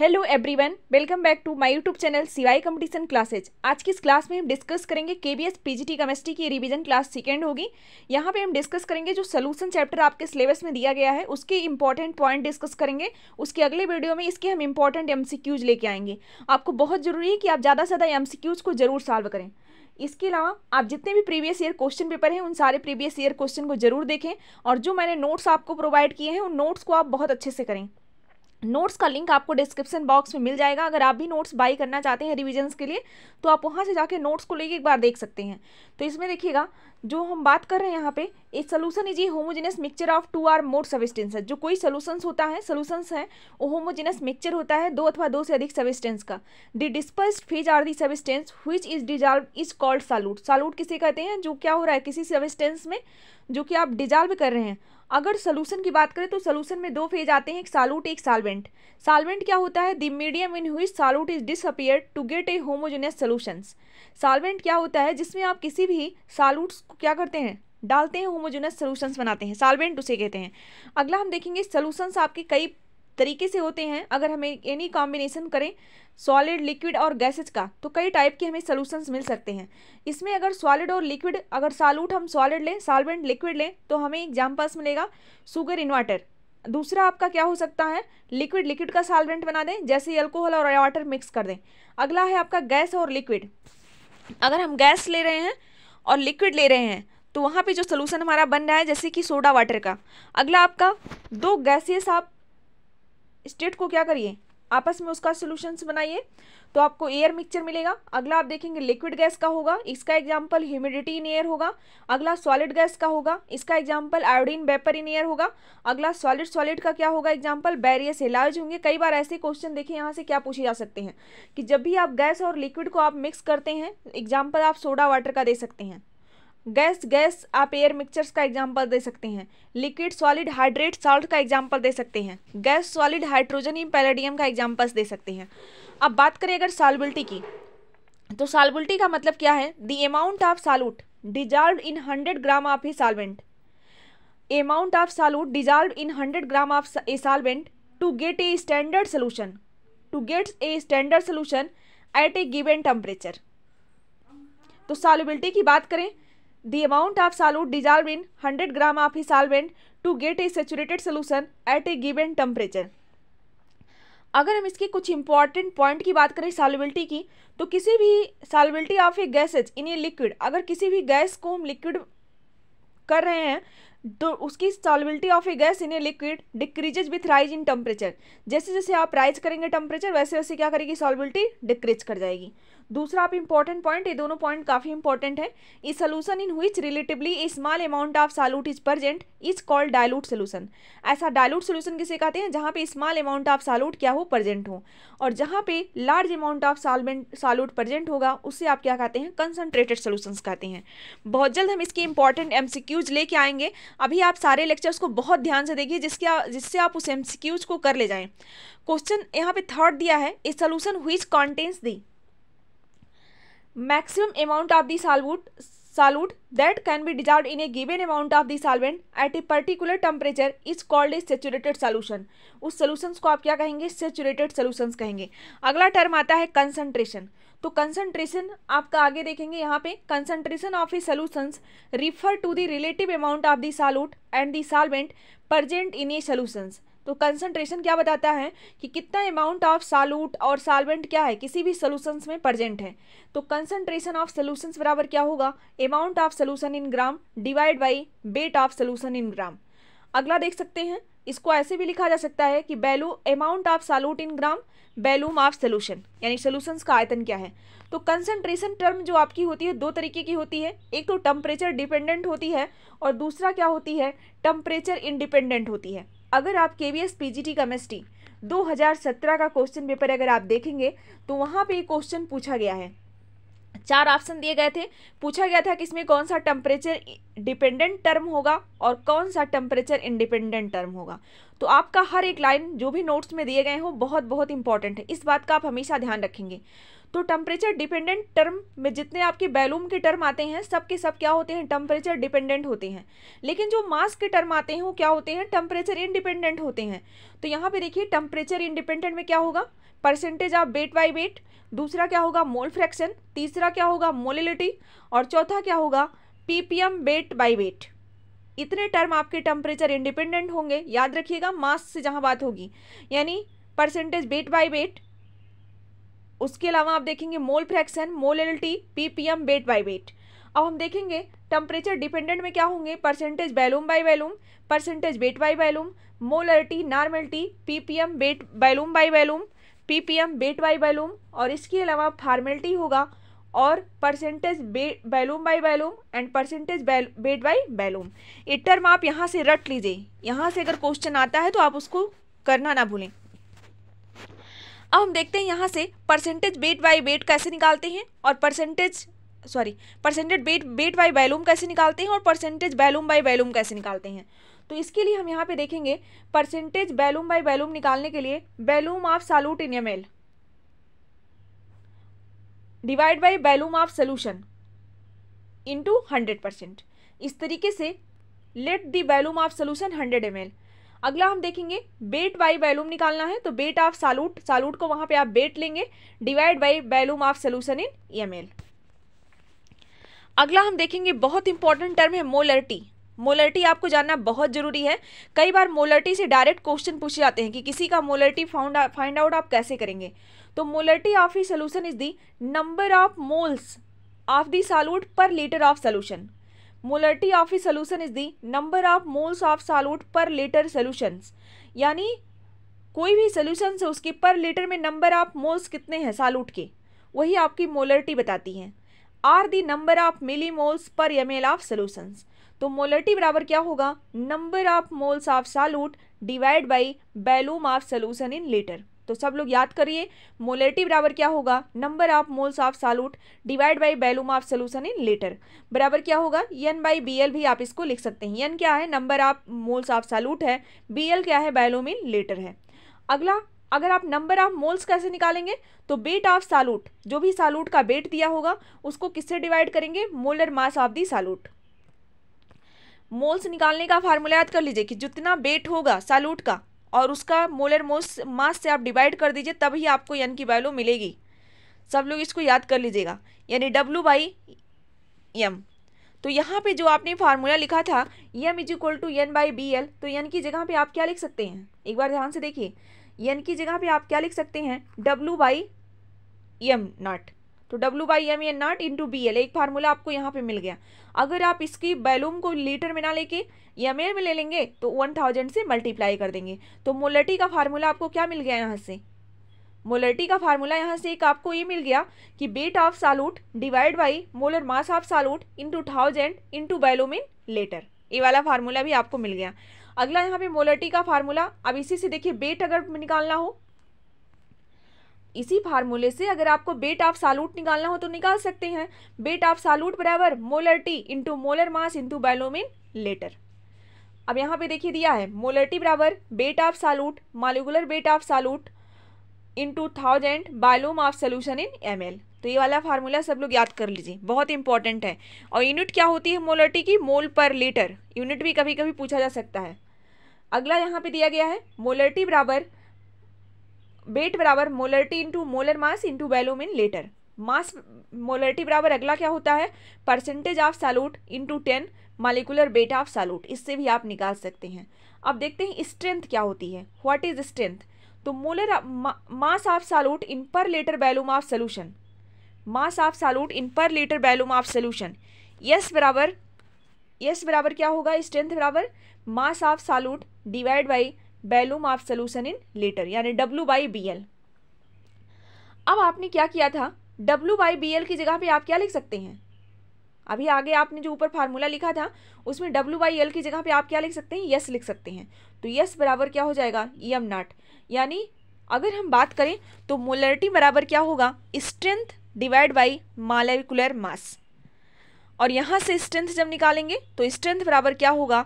Hello everyone welcome back to my YouTube channel CY competition classes आज की इस class में हम डिस्कस करेंगे K B S P G T chemistry की रिवीजन क्लास सेकेंड होगी यहाँ पे हम डिस्कस करेंगे जो सोलूशन चैप्टर आपके सिलेबस में दिया गया है उसके इंपॉर्टेंट पॉइंट डिस्कस करेंगे उसके अगले वीडियो में इसके हम इम्पॉर्टेंट एम सी क्यूज लेके आएंगे आपको बहुत जरूरी है कि आप ज़्यादा से ज़्यादा एम सी क्यूज को जरूर सॉल्व करें इसके अलावा आप जितने भी प्रीवियस ईयर क्वेश्चन पेपर हैं उन सारे प्रीवियस ईयर क्वेश्चन को जरूर देखें और जो मैंने नोट्स आपको प्रोवाइड किए हैं उन नोट्स को आप बहुत अच्छे से करें नोट्स का लिंक आपको डिस्क्रिप्शन बॉक्स में मिल जाएगा अगर आप भी नोट्स बाई करना चाहते हैं रिविजन्स के लिए तो आप वहाँ से जाके नोट्स को लेके एक बार देख सकते हैं तो इसमें देखिएगा जो हम बात कर रहे हैं यहाँ पे a solution is a homogeneous mixture of two or more substance जो कोई सोलूशंस होता है सोलूशंस हैं वो होमोजेनस मिक्सचर होता है दो अथवा दो से अधिक सबिस्टेंस का the disperse phase are the substance which is dissolve is called solute solute किसे कहते हैं जो क्या हो रहा है किसी सबिस्टेंस में जो कि आप डिजॉल्व कर रहे हैं अगर सोलूशन की बात करें तो सोलूशन में दो फेज आते हैं एक सालूट एक सालवेंट सालवेंट क्या होता है the medium in which solute is disappear to get a homogeneous solutions solvent क्या होता है जिसमें आप किसी भी सालूट्स को क्या करते हैं डालते हैं होमोजेनस सोलूशंस बनाते हैं सालवेंट उसे कहते हैं अगला हम देखेंगे सोलूशंस आपके कई तरीके से होते हैं अगर हमें एनी कॉम्बिनेशन करें सॉलिड लिक्विड और गैसेज का तो कई टाइप के हमें सोल्यूशंस मिल सकते हैं इसमें अगर सॉलिड और लिक्विड अगर सालूट हम सॉलिड लें सालवेंट लिक्विड लें तो हमें एग्जाम्पल्स मिलेगा सुगर इन्वर्टर दूसरा आपका क्या हो सकता है लिक्विड लिक्विड का सालवेंट बना दें जैसे अल्कोहल और वाटर मिक्स कर दें अगला है आपका गैस और लिक्विड अगर हम गैस ले रहे हैं और लिक्विड ले रहे हैं तो वहाँ पे जो सोलूशन हमारा बन रहा है जैसे कि सोडा वाटर का अगला आपका दो गैसेस आप स्टेट को क्या करिए आपस में उसका सोल्यूशंस बनाइए तो आपको एयर मिक्सचर मिलेगा अगला आप देखेंगे लिक्विड गैस का होगा इसका एग्जाम्पल ह्यूमिडिटी इन एयर होगा अगला सॉलिड गैस का होगा इसका example iodine vapour in air होगा अगला सॉलिड सॉलिड का क्या होगा एग्जाम्पल बैरियस एलाइज होंगे कई बार ऐसे क्वेश्चन देखें यहाँ से क्या पूछे जा सकते हैं कि जब भी आप गैस और लिक्विड को आप मिक्स करते हैं एग्जाम्पल आप सोडा वाटर का दे सकते हैं गैस गैस आप एयर मिक्सचर्स का एग्जाम्पल दे सकते हैं लिक्विड सॉलिड हाइड्रेट सॉल्ट का एग्जाम्पल दे सकते हैं गैस सॉलिड हाइड्रोजन या पैलेडियम का एग्जाम्पल्स दे सकते हैं अब बात करें अगर सॉल्बिलिटी की तो सॉल्बिलिटी का मतलब क्या है the amount of solute dissolve in hundred gram of a solvent amount of solute dissolve in hundred gram of a solvent to get a standard solution to get a standard solution at a given temperature तो solubility की बात करें the amount of solute dissolved in 100 gram of a solvent to get a saturated solution at a given temperature अगर हम इसके कुछ important point की बात करें सॉलिबिलिटी की तो किसी भी solubility of a gases in a liquid अगर किसी भी गैस को हम लिक्विड कर रहे हैं तो उसकी solubility of a gas in a liquid decreases with rise in temperature जैसे जैसे आप राइज करेंगे टेम्परेचर वैसे वैसे क्या करेगी सॉलिबिलिटी डिक्रीज कर जाएगी दूसरा आप इंपॉर्टेंट पॉइंट ये दोनों पॉइंट काफ़ी इंपॉर्टेंट है ई solution in which relatively a small amount of solute is present is called dilute solution ऐसा डायलूट सोल्यूशन किसे कहते हैं जहाँ पे स्मॉल अमाउंट ऑफ सालूट क्या हो प्रजेंट हो और जहाँ पे large amount of solvent solute present होगा उससे आप क्या कहते हैं कंसनट्रेटेड सोल्यूशन कहते हैं बहुत जल्द हम इसके इंपॉर्टेंट एम लेके आएंगे अभी आप सारे लेक्चर्स को बहुत ध्यान से देखिए जिसके जिससे आप उस एम को कर ले जाएँ क्वेश्चन यहाँ पे थर्ड दिया है a solution which contains the maximum amount of the solute solute that can be dissolve in a given amount of the solvent at a particular temperature is called a saturated solution उस solutions को आप क्या कहेंगे saturated solutions कहेंगे अगला term आता है concentration तो कंसंट्रेशन आपका आगे देखेंगे यहाँ पे concentration of a solutions refer to the relative amount of the solute and the solvent present in a solutions तो कंसनट्रेशन क्या बताता है कि कितना अमाउंट ऑफ सालूट और सालवेंट क्या है किसी भी सोल्यूशंस में प्रजेंट है तो कंसनट्रेशन ऑफ सोल्यूशंस बराबर क्या होगा amount of solution in gram divide by weight of solution in gram अगला देख सकते हैं इसको ऐसे भी लिखा जा सकता है कि value amount of solute in gram volume of solution यानी सोल्यूशंस का आयतन क्या है तो कंसंट्रेशन टर्म जो आपकी होती है दो तरीके की होती है एक तो टम्परेचर डिपेंडेंट होती है और दूसरा क्या होती है टम्परेचर इंडिपेंडेंट होती है अगर आप के वी एस पी केमिस्ट्री 2017 का क्वेश्चन पेपर अगर आप देखेंगे तो वहाँ पे ये क्वेश्चन पूछा गया है चार ऑप्शन दिए गए थे पूछा गया था कि इसमें कौन सा टेम्परेचर डिपेंडेंट टर्म होगा और कौन सा टेम्परेचर इंडिपेंडेंट टर्म होगा तो आपका हर एक लाइन जो भी नोट्स में दिए गए हो बहुत बहुत इंपॉर्टेंट है इस बात का आप हमेशा ध्यान रखेंगे तो टेम्परेचर डिपेंडेंट टर्म में जितने आपके बैलूम के टर्म आते हैं सब के सब क्या होते हैं टेम्परेचर डिपेंडेंट होते हैं लेकिन जो मास के टर्म आते हैं वो क्या होते हैं टेम्परेचर इंडिपेंडेंट होते हैं तो यहाँ पे देखिए टेम्परेचर इंडिपेंडेंट में क्या होगा percentage of weight by weight दूसरा क्या होगा मोल फ्रैक्शन तीसरा क्या होगा मोलिलिटी और चौथा क्या होगा पीपीएम वेट बाई वेट इतने टर्म आपके टेम्परेचर इंडिपेंडेंट होंगे याद रखिएगा मास से जहाँ बात होगी यानी परसेंटेज वेट बाई वेट उसके अलावा आप देखेंगे mole fraction molality P P M weight by weight अब हम देखेंगे टेम्परेचर डिपेंडेंट में क्या होंगे percentage volume by volume percentage weight by volume molarity normality P P M weight volume by volume P P M weight by volume और इसके अलावा formality होगा और percentage volume by volume and percentage weight by volume ये term आप यहाँ से रट लीजिए यहाँ से अगर क्वेश्चन आता है तो आप उसको करना ना भूलें अब हम देखते हैं यहाँ से परसेंटेज बेट बाय बेट कैसे निकालते हैं और percentage sorry percentage weight weight by volume कैसे निकालते हैं और परसेंटेज वैलूम बाय वैलूम कैसे निकालते हैं तो इसके लिए हम यहाँ पे देखेंगे परसेंटेज वैलूम बाय वैलूम निकालने के लिए volume of solute in M L divide by volume of solution into hundred percent इस तरीके से let the volume of solution hundred M L अगला हम देखेंगे बेट बाई बैलूम निकालना है तो बेट ऑफ सालूट सालूट को वहां पे आप बेट लेंगे divide by volume of solution in M अगला हम देखेंगे बहुत इंपॉर्टेंट टर्म है मोलर्टी मोलर्टी आपको जानना बहुत जरूरी है कई बार मोलर्टी से डायरेक्ट क्वेश्चन पूछे जाते हैं कि किसी का मोलर्टी फाउंड फाइंड आउट आप कैसे करेंगे तो molarity of a solution is the number of moles of the solute per litre of solution molarity of a solution is the number of moles of solute per litre solutions यानी कोई भी solution से उसके पर litre में number of moles कितने हैं सालोट के वही आपकी मोलर्टी बताती हैं are the number of millimoles per M L of solutions तो मोलर्टी बराबर क्या होगा number of moles of solute divide by volume of solution in litre तो सब लोग याद करिए मोलेटी बराबर क्या होगा number of moles of solute divide by volume of solution in litre बराबर क्या होगा यन बाई बी एल भी आप इसको लिख सकते हैं यन क्या है number of moles of solute है बी एल क्या है बैलूम इन लीटर है अगला अगर आप नंबर ऑफ मोल्स कैसे निकालेंगे तो बेट ऑफ सालूट जो भी सालूट का बेट दिया होगा उसको किससे डिवाइड करेंगे molar mass of the solute moles निकालने का फार्मूला याद कर लीजिए कि जितना बेट होगा सालूट का और उसका मोलर मोस मास से आप डिवाइड कर दीजिए तभी आपको यन की वैल्यू मिलेगी सब लोग इसको याद कर लीजिएगा यानी डब्लू बाई यम तो यहाँ पे जो आपने फार्मूला लिखा था M is equal to N by V L तो यन की जगह पे आप क्या लिख सकते हैं एक बार ध्यान से देखिए यन की जगह पे आप क्या लिख सकते हैं डब्लू बाई यम नॉट तो W by M a nought to V L एक फार्मूला आपको यहाँ पे मिल गया अगर आप इसकी बैलूम को लीटर में ना लेके एम ए में ले लेंगे तो वन थाउजेंड से मल्टीप्लाई कर देंगे तो मोलटी का फार्मूला आपको क्या मिल गया यहाँ से मोलर्टी का फार्मूला यहाँ से एक आपको ये मिल गया कि weight of solute divide by molar mass of solute into thousand into volume in litre ये वाला फार्मूला भी आपको मिल गया अगला यहाँ पे मोलर्टी का फार्मूला अब इसी से देखिए बेट अगर निकालना हो इसी फार्मूले से अगर आपको बेट ऑफ सालूट निकालना हो तो निकाल सकते हैं बेट ऑफ सालूट बराबर molarity into molar mass into volume in litre अब यहाँ पे देखिए दिया है मोलर टी बराबर weight of solute molecular weight of solute into thousand volume of solution in M तो ये वाला फार्मूला सब लोग याद कर लीजिए बहुत इंपॉर्टेंट है और यूनिट क्या होती है मोलर्टी की मोल पर लीटर यूनिट भी कभी कभी पूछा जा सकता है अगला यहाँ पे दिया गया है मोलर्टी बराबर वेट बराबर molarity into molar mass into in litre mass molarity बराबर अगला क्या होता है percentage of solute into ten molecular weight of solute इससे भी आप निकाल सकते हैं अब देखते हैं स्ट्रेंथ क्या होती है व्हाट इज स्ट्रेंथ तो molar mass of solute in per litre volume of solution mass of solute in per litre volume of solution yes बराबर यस बराबर क्या होगा स्ट्रेंथ बराबर mass of solute divide by volume of solution in litre यानी W by V L अब आपने क्या किया था डब्लू बाई बी एल की जगह पे आप क्या लिख सकते हैं अभी आगे आपने जो ऊपर फार्मूला लिखा था उसमें डब्ल्यू बाई एल की जगह पे आप क्या लिख सकते हैं यस लिख सकते हैं तो यस बराबर क्या हो जाएगा ई एम नॉट यानी अगर हम बात करें तो मोलरिटी बराबर क्या होगा strength divide by molecular mass और यहाँ से स्ट्रेंथ जब निकालेंगे तो स्ट्रेंथ बराबर क्या होगा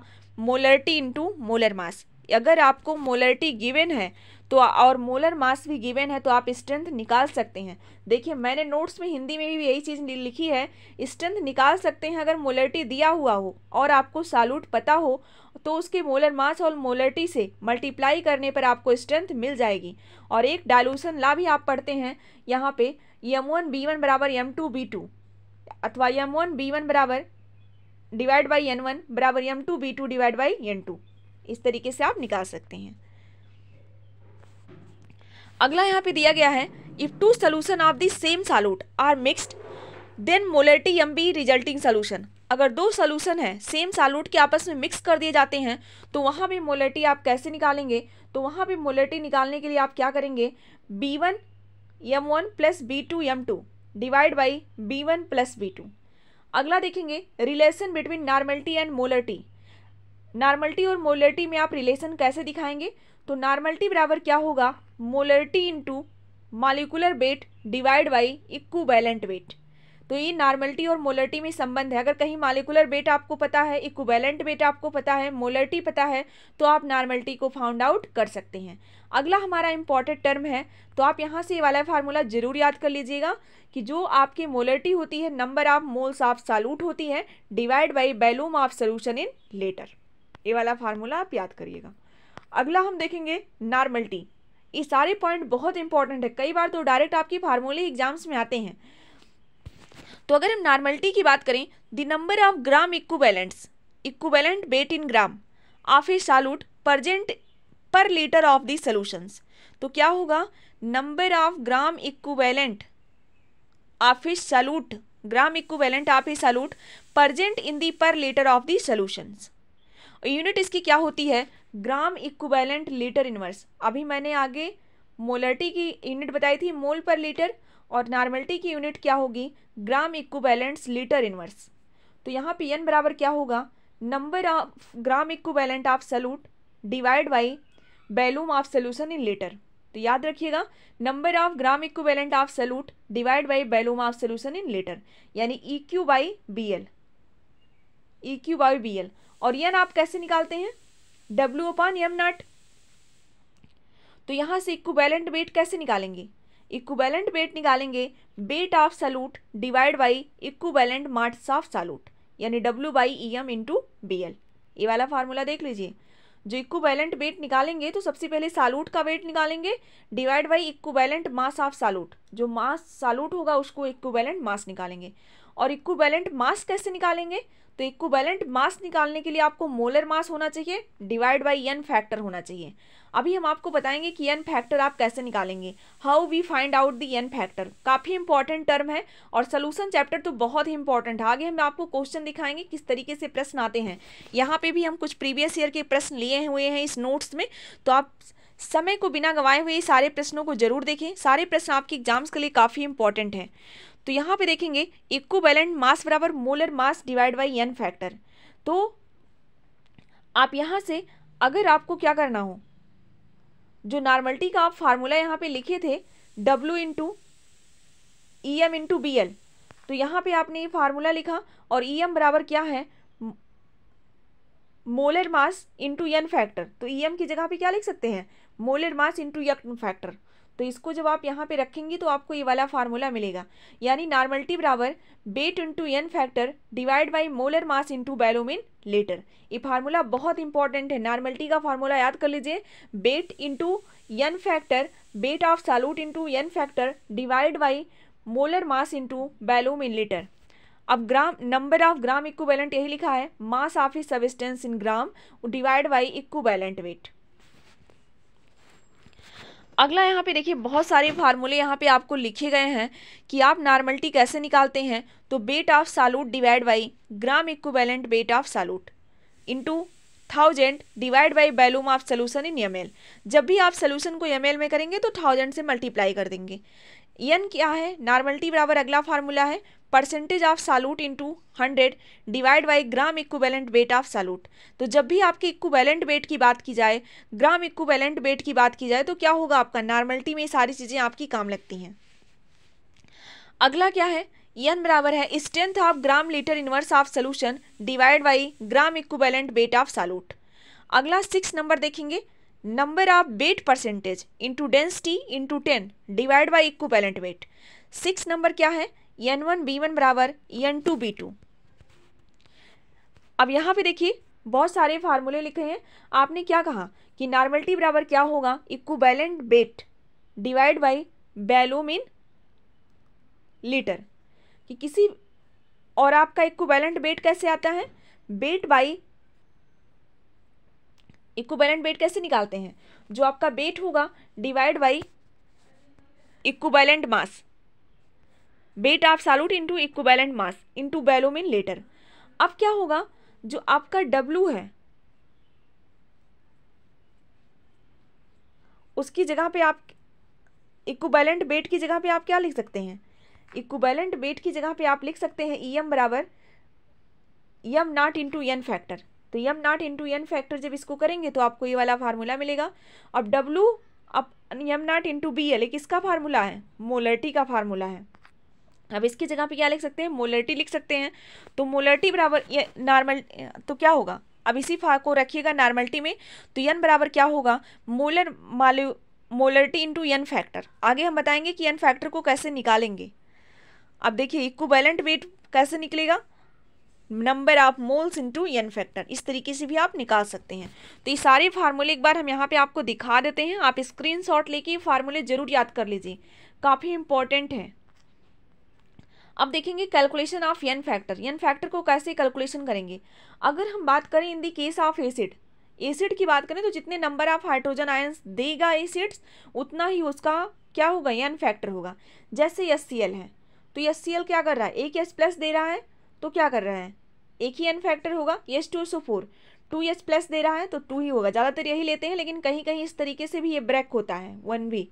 मोलरिटी इंटू मोलर मास अगर आपको मोलरिटी गिवन है तो और मोलर मास भी गिवन है तो आप स्ट्रेंथ निकाल सकते हैं देखिए मैंने नोट्स में हिंदी में भी यही चीज़ लिखी है स्ट्रेंथ निकाल सकते हैं अगर मोलरिटी दिया हुआ हो और आपको सालूट पता हो तो उसके मोलर मास और मोलरिटी से मल्टीप्लाई करने पर आपको स्ट्रेंथ मिल जाएगी और एक डायलूसन ला भी आप पढ़ते हैं यहाँ पे यम वन बी वन बराबर यम टू बी टू अथवा यम वन बी वन बराबर डिवाइड बाई एन वन बराबर M two V two divide by N two इस तरीके से आप निकाल सकते हैं अगला यहाँ पे दिया गया है if two solution of the same solute are mixed then molarity M V resulting solution अगर दो सोल्यूशन है सेम सालूट के आपस में मिक्स कर दिए जाते हैं तो वहाँ भी मोलरिटी आप कैसे निकालेंगे तो वहाँ भी मोलरिटी निकालने के लिए आप क्या करेंगे V one M one plus V two M two divide by V one plus V two अगला देखेंगे relation between normality and molarity normality और मोलरिटी में आप रिलेशन कैसे दिखाएंगे तो नॉर्मलिटी बराबर क्या होगा molarity into molecular weight divide by equivalent weight तो ये नॉर्मलिटी और मोलरिटी में संबंध है अगर कहीं मालिकुलर वेट आपको पता है इक्वेलेंट वेट आपको पता है मोलरिटी पता है तो आप नॉर्मलिटी को फाउंड आउट कर सकते हैं अगला हमारा इंपॉर्टेंट टर्म है तो आप यहाँ से ये वाला फार्मूला जरूर याद कर लीजिएगा कि जो आपकी मोलरिटी होती है number of moles of solute होती है divide by volume of solution in litre ये वाला फार्मूला आप याद करिएगा अगला हम देखेंगे नॉर्मलिटी ये सारे पॉइंट बहुत इंपॉर्टेंट है कई बार तो डायरेक्ट आपकी फार्मूले एग्जाम्स में आते हैं तो अगर हम नॉर्मलिटी की बात करें the number of gram equivalents equivalent weight in gram of A solute present per litre of the solutions तो क्या होगा number of gram equivalent of A solute gram equivalent of A solute present in the per litre of the solutions unit इसकी क्या होती है ग्राम equivalent litre inverse अभी मैंने आगे मोलर्टी की यूनिट बताई थी मोल पर लीटर और नॉर्मलिटी की यूनिट क्या होगी ग्राम इक्वेलेंट्स लीटर इनवर्स तो यहाँ पे एन बराबर क्या होगा number of gram equivalent of solute divide by volume of solution in litre तो याद रखिएगा number of gram equivalent of solute divide by volume of solution in litre यानी E Q by V L E Q by V L और N आप कैसे निकालते हैं W upon यम nought तो यहाँ से इक्वेलेंट वेट कैसे निकालेंगे इक्वेलेंट वेट निकालेंगे weight of solute divide by equivalent mass of solute यानी W by E M into V L ये वाला फार्मूला देख लीजिए जो इक्वेलेंट वेट निकालेंगे तो सबसे पहले सालूट का वेट निकालेंगे divide by equivalent mass of solute जो मास सालूट होगा उसको इक्वेलेंट मास निकालेंगे और इक्वेलेंट मास कैसे निकालेंगे तो इक्वेलेंट मास निकालने के लिए आपको मोलर मास होना चाहिए डिवाइड बाई एन फैक्टर होना चाहिए अभी हम आपको बताएंगे कि एन फैक्टर आप कैसे निकालेंगे how we find out the N factor काफ़ी इंपॉर्टेंट टर्म है और सोलूशन चैप्टर तो बहुत ही इंपॉर्टेंट है आगे हम आपको क्वेश्चन दिखाएंगे किस तरीके से प्रश्न आते हैं यहाँ पे भी हम कुछ प्रीवियस ईयर के प्रश्न लिए हुए हैं इस नोट्स में तो आप समय को बिना गंवाए हुए सारे प्रश्नों को जरूर देखें सारे प्रश्न आपके एग्जाम्स के लिए काफ़ी इंपॉर्टेंट हैं तो यहाँ पे देखेंगे इक्वबैलेंट मास बराबर molar mass divide by N factor तो आप यहाँ से अगर आपको क्या करना हो जो नॉर्मलिटी का आप फार्मूला यहाँ पे लिखे थे W into E M into V L तो यहाँ पे आपने ये फार्मूला लिखा और ई e एम बराबर क्या है molar mass into N factor तो ई e एम की जगह पे क्या लिख सकते हैं molar mass into N factor तो इसको जब आप यहाँ पे रखेंगे तो आपको ये वाला फार्मूला मिलेगा यानी नॉर्मलिटी बराबर weight into N factor divide by molar mass into volume in litre ये फार्मूला बहुत इंपॉर्टेंट है नॉर्मलिटी का फार्मूला याद कर लीजिए weight into N factor weight of solute into N factor divide by molar mass into volume in litre अब gram number of gram equivalent यही लिखा है mass of is substance in gram divide by equivalent weight अगला यहाँ पे देखिए बहुत सारे फार्मूले यहाँ पे आपको लिखे गए हैं कि आप नॉर्मलिटी कैसे निकालते हैं तो weight of solute divide by gram equivalent weight of solute into thousand divide by volume of solution in M जब भी आप सोल्यूशन को एम में करेंगे तो थाउजेंड से मल्टीप्लाई कर देंगे एन क्या है नॉर्मलिटी बराबर अगला फार्मूला है percentage of solute into hundred divide by gram equivalent weight of solute तो जब भी आपके इक्वेलेंट वेट की बात की जाए ग्राम इक्वेलेंट वेट की बात की जाए तो क्या होगा आपका नॉर्मलिटी में सारी चीज़ें आपकी काम लगती हैं अगला क्या है यन बराबर है strength of gram litre inverse of solution divide by gram equivalent weight of solute अगला सिक्स नंबर देखेंगे number of weight percentage into density into ten divide by equivalent weight six number क्या है N one V one बराबर N two V two अब यहाँ पे देखिए बहुत सारे फार्मूले लिखे हैं आपने क्या कहा कि नॉर्मलिटी बराबर क्या होगा equivalent weight divide by volume in litre कि किसी और आपका इक्वैलेंट बेट कैसे आता है बेट बाई इक्वैलेंट बेट कैसे निकालते हैं जो आपका बेट होगा divide by equivalent mass weight of solute into equivalent mass into volume in litre अब क्या होगा जो आपका डब्लू है उसकी जगह पे आप इक्वेलेंट बेट की जगह पे आप क्या लिख सकते हैं इक्वेलेंट बेट की जगह पे आप लिख सकते हैं ई e एम बराबर M naught into N factor तो M naught into N factor जब इसको करेंगे तो आपको ये वाला फार्मूला मिलेगा अब डब्लू अब M naught into V L किसका फार्मूला है मोलर्टी का फार्मूला है अब इसकी जगह पे क्या लिख सकते हैं मोलर्टी लिख सकते हैं तो मोलर्टी बराबर ये नॉर्मल तो क्या होगा अब इसी फा को रखिएगा नॉर्मल्टी में तो यन बराबर क्या होगा मोलर मालो मोलर्टी इंटू यन फैक्टर आगे हम बताएंगे कि यन फैक्टर को कैसे निकालेंगे अब देखिए इक्को बैलेंट वेट कैसे निकलेगा number of moles into N factor इस तरीके से भी आप निकाल सकते हैं तो ये सारे फार्मूले एक बार हम यहाँ पे आपको दिखा देते हैं आप स्क्रीनशॉट लेके फार्मूले ज़रूर याद कर लीजिए काफ़ी इंपॉर्टेंट है अब देखेंगे calculation of N factor N factor को कैसे कैलकुलेशन करेंगे अगर हम बात करें in the case of acid acid की बात करें तो जितने नंबर ऑफ हाइड्रोजन आयंस देगा एसिड्स उतना ही उसका क्या होगा यन फैक्टर होगा जैसे एस है तो एस क्या कर रहा है एक एस प्लस दे रहा है तो क्या कर रहा है एक ही एन फैक्टर होगा एस टू सो फोर टू एस प्लस दे रहा है तो टू ही होगा ज़्यादातर यही लेते हैं लेकिन कहीं कहीं इस तरीके से भी ये ब्रेक होता है वन भी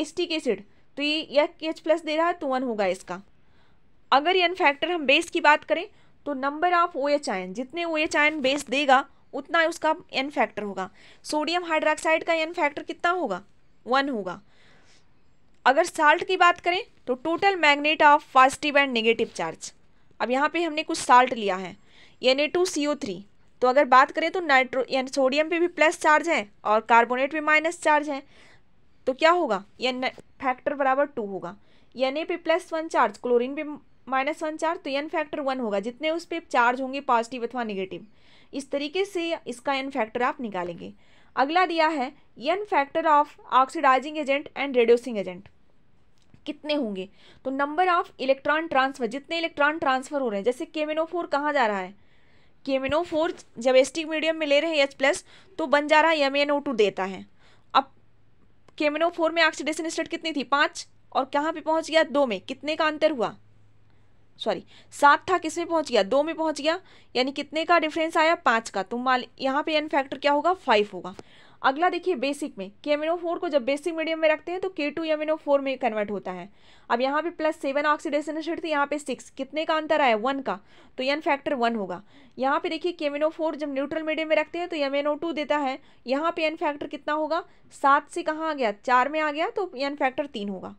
एस्टिक एसिड तो ये एच प्लस दे रहा है तो वन होगा इसका अगर एन फैक्टर हम बेस की बात करें तो number of O H ion जितने ओ एच आयन बेस देगा उतना उसका एन फैक्टर होगा सोडियम हाइड्रोक्साइड का एन फैक्टर कितना होगा वन होगा अगर साल्ट की बात करें तो total magnet of positive and negative charge अब यहाँ पे हमने कुछ साल्ट लिया है N A two C O three तो अगर बात करें तो नाइट्रो यानी सोडियम पे भी प्लस चार्ज है और कार्बोनेट पे माइनस चार्ज है तो क्या होगा एन फैक्टर बराबर टू होगा एन ए पे प्लस वन चार्ज क्लोरीन पे माइनस वन चार्ज तो एन फैक्टर वन होगा जितने उस पर चार्ज होंगे पॉजिटिव अथवा निगेटिव इस तरीके से इसका एन फैक्टर आप निकालेंगे अगला दिया है N factor of oxidising agent and reducing agent कितने होंगे तो नंबर ऑफ इलेक्ट्रॉन ट्रांसफर जितने इलेक्ट्रॉन ट्रांसफर हो रहे हैं जैसे केमिनो फोर कहाँ जा रहा है केमिनो फोर जब एस्टिक मीडियम में ले रहे हैं एच प्लस तो बन जा रहा है एम एन ओ टू देता है अब केमिनो फोर में ऑक्सीडेशन स्टेट कितनी थी पाँच और कहाँ पे पहुँच गया दो में कितने का अंतर हुआ सॉरी सात था किस में पहुंच गया दो में पहुंच गया यानी कितने का डिफरेंस आया पाँच का तो माल यहाँ पे एन फैक्टर क्या होगा फाइव होगा अगला देखिए बेसिक में के एमिनो फोर को जब बेसिक मीडियम में रखते हैं तो के टू एमिनो फोर में कन्वर्ट होता है अब यहाँ पे प्लस सेवन ऑक्सीडेशन एसिड थी यहाँ पे सिक्स कितने का अंतर आया वन का तो एन फैक्टर वन होगा यहाँ पे देखिए केमिनो फोर जब न्यूट्रल मीडियम में रखते हैं तो एमिनो टू देता है यहाँ पे एन फैक्टर कितना होगा सात से कहाँ आ गया चार में आ गया तो एन फैक्टर तीन होगा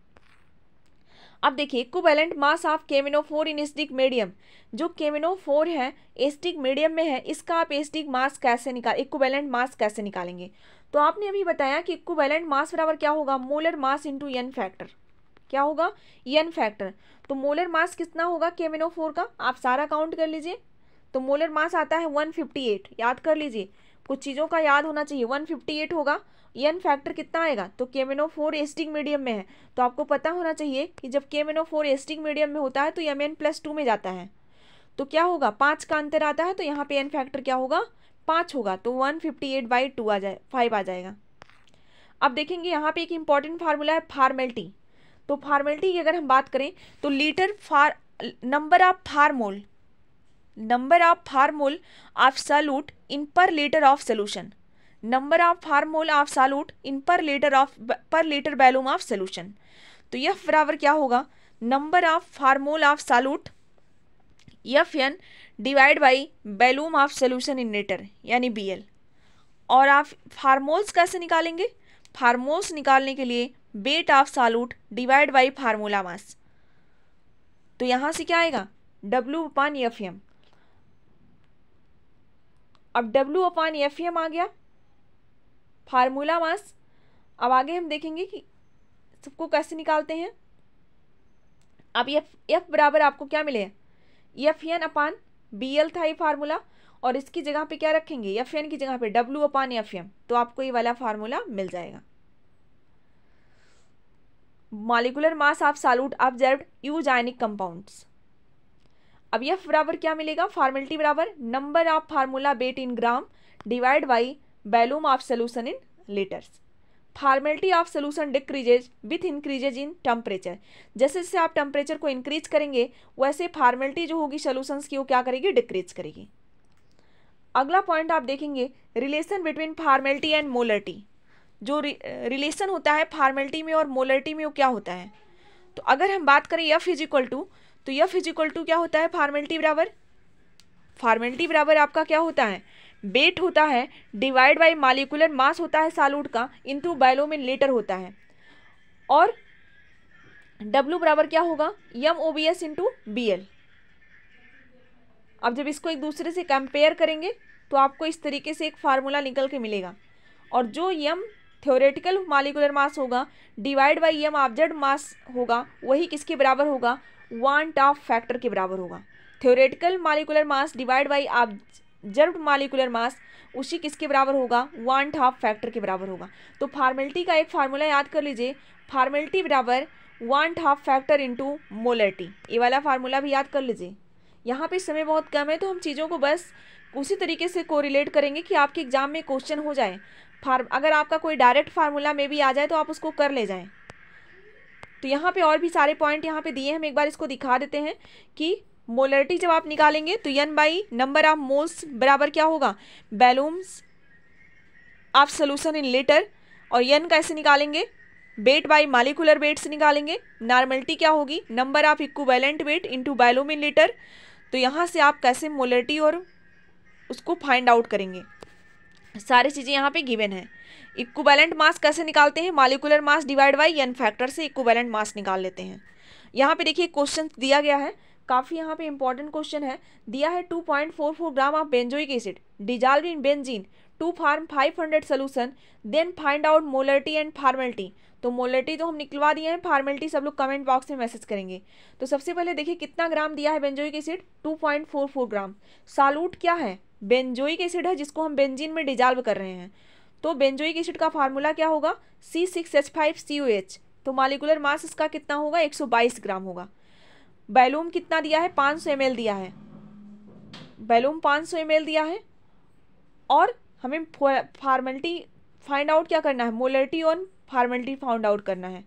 अब देखिए equivalent mass of K M N O four in acidic medium जो फोर है एस्टिक मीडियम में है इसका आप एस्टिक मास कैसे निकाल इक्वेलेंट मास कैसे निकालेंगे तो आपने अभी बताया कि इक्वेलेंट मास बराबर क्या होगा molar mass into N factor क्या होगा एन फैक्टर तो मोलर मास कितना होगा केमिनो फोर का आप सारा काउंट कर लीजिए तो मोलर मास आता है वन फिफ्टी एट याद कर लीजिए कुछ चीज़ों का याद होना चाहिए वन फिफ्टी एट होगा एन फैक्टर कितना आएगा तो केमेनो फोर एस्टिंग मीडियम में है तो आपको पता होना चाहिए कि जब केमेनो फोर एस्टिंग मीडियम में होता है तो एम एन प्लस टू में जाता है तो क्या होगा पाँच का अंतर आता है तो यहाँ पे एन फैक्टर क्या होगा पाँच होगा तो one fifty eight by two आ जाए फाइव आ जाएगा अब देखेंगे यहाँ पे एक इम्पॉर्टेंट फार्मूला है फार्मेलिटी तो फार्मेलिटी की अगर हम बात करें तो litre for number of formol number of formol of solute in per litre of solution number of formol of solute in per litre of per litre volume of solution तो यह बराबर क्या होगा number of formol of सालूट F N divide by volume of solution in litre यानी V L और आप formols कैसे निकालेंगे फार्मोल्स निकालने के लिए weight of solute divide by formula mass तो यहाँ से क्या आएगा डब्ल्यू अपान एफ एम अब डब्ल्यू अपान एफ एम आ गया फार्मूला मास अब आगे हम देखेंगे कि सबको कैसे निकालते हैं अब एफ एफ बराबर आपको क्या मिले F N upon V L था ये फार्मूला और इसकी जगह पे क्या रखेंगे एफ एन की जगह पे डब्ल्यू अपान एफ एम तो आपको ये वाला फार्मूला मिल जाएगा molecular mass of solute observe यूजाइनिक कंपाउंड्स अब एफ बराबर क्या मिलेगा फार्मेलिटी बराबर number of formula weight in gram divide by volume of solution in litres formality of solution decreases with increases in temperature जैसे जैसे आप टेम्परेचर को इंक्रीज करेंगे वैसे फार्मेलिटी जो होगी सोल्यूशंस की वो क्या करेगी डिक्रीज करेगी अगला पॉइंट आप देखेंगे relation between formality and molarity जो रिलेशन होता है फार्मेलिटी में और मोलरिटी में वो क्या होता है तो अगर हम बात करें यफ इज इक्वल टू तो यफ इज इक्वल टू क्या होता है फार्मेलिटी बराबर फार्मेलिटी बराबर आपका क्या होता है वेट होता है डिवाइड बाई मालिकुलर मास होता है सालूट का इंटू बायलोमिन लीटर होता है और डब्लू बराबर क्या होगा M O B S into V L अब जब इसको एक दूसरे से कंपेयर करेंगे तो आपको इस तरीके से एक फार्मूला निकल के मिलेगा और जो यम थ्योरेटिकल मालिकुलर मास होगा divide by M object mass होगा वही किसके बराबर होगा वन टाफ फैक्टर के बराबर होगा theoretical molecular mass divide by observe molecular mass उसी किसके बराबर होगा वन हाफ फैक्टर के बराबर होगा तो फार्मेलिटी का एक फार्मूला याद कर लीजिए फार्मेलिटी बराबर one half factor into molarity ये वाला फार्मूला भी याद कर लीजिए यहाँ पे समय बहुत कम है तो हम चीज़ों को बस उसी तरीके से कोरिलेट करेंगे कि आपके एग्जाम में क्वेश्चन हो जाए फार अगर आपका कोई डायरेक्ट फार्मूला में भी आ जाए तो आप उसको कर ले जाएँ तो यहाँ पे और भी सारे पॉइंट यहाँ पे दिए हम एक बार इसको दिखा देते हैं कि मोलरिटी जब आप निकालेंगे तो N by number of moles बराबर क्या होगा volumes of solution in litre और यन कैसे निकालेंगे बेट बाई मालिकुलर वेट से निकालेंगे नॉर्मलिटी क्या होगी number of equivalent weight into volume in litre तो यहाँ से आप कैसे मोलरिटी और उसको फाइंड आउट करेंगे सारी चीज़ें यहाँ पे गिवन है इक्वेलेंट मास कैसे निकालते हैं molecular mass divide by N factor से इक्वेलेंट मास निकाल लेते हैं यहाँ पे देखिए क्वेश्चन दिया गया है काफ़ी यहाँ पे इंपॉर्टेंट क्वेश्चन है दिया है 2.44 gram of benzoic acid dissolve in benzene to form 500 solution then find out molarity and formality तो मोलर्टी तो हम निकलवा दिए हैं फार्मेलिटी सब लोग कमेंट बॉक्स में मैसेज करेंगे तो सबसे पहले देखिए कितना ग्राम दिया है बेंजोइक एसिड 2.44 ग्राम सालूट क्या है बेंजोइक एसिड है जिसको हम बेंजीन में डिजॉल्व कर रहे हैं तो बेंजोइक एसिड का फार्मूला क्या होगा C six H five C O H तो मालिकुलर मास इसका कितना होगा बाईस ग्राम होगा बैलूम कितना दिया है पाँच सौ एम दिया है बैलूम पाँच सौ एम दिया है और हमें फार्मेलिटी फाइंड आउट क्या करना है molarity on formality found out करना है